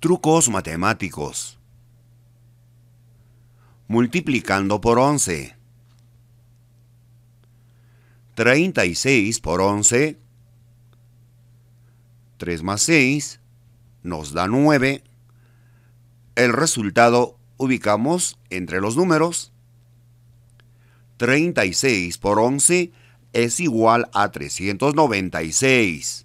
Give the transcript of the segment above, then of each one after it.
Trucos matemáticos. Multiplicando por 11. 36 por 11. 3 más 6 nos da 9. El resultado ubicamos entre los números. 36 por 11 es igual a 396.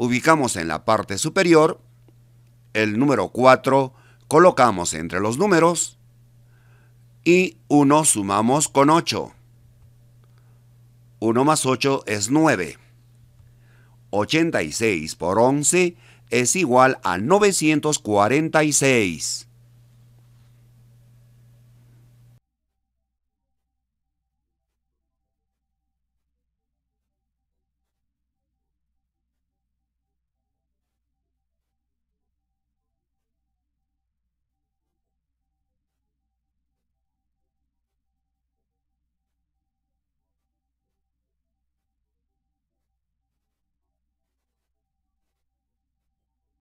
ubicamos en la parte superior, el número 4 colocamos entre los números y 1 sumamos con 8. 1 más 8 es 9. 86 por 11 es igual a 946.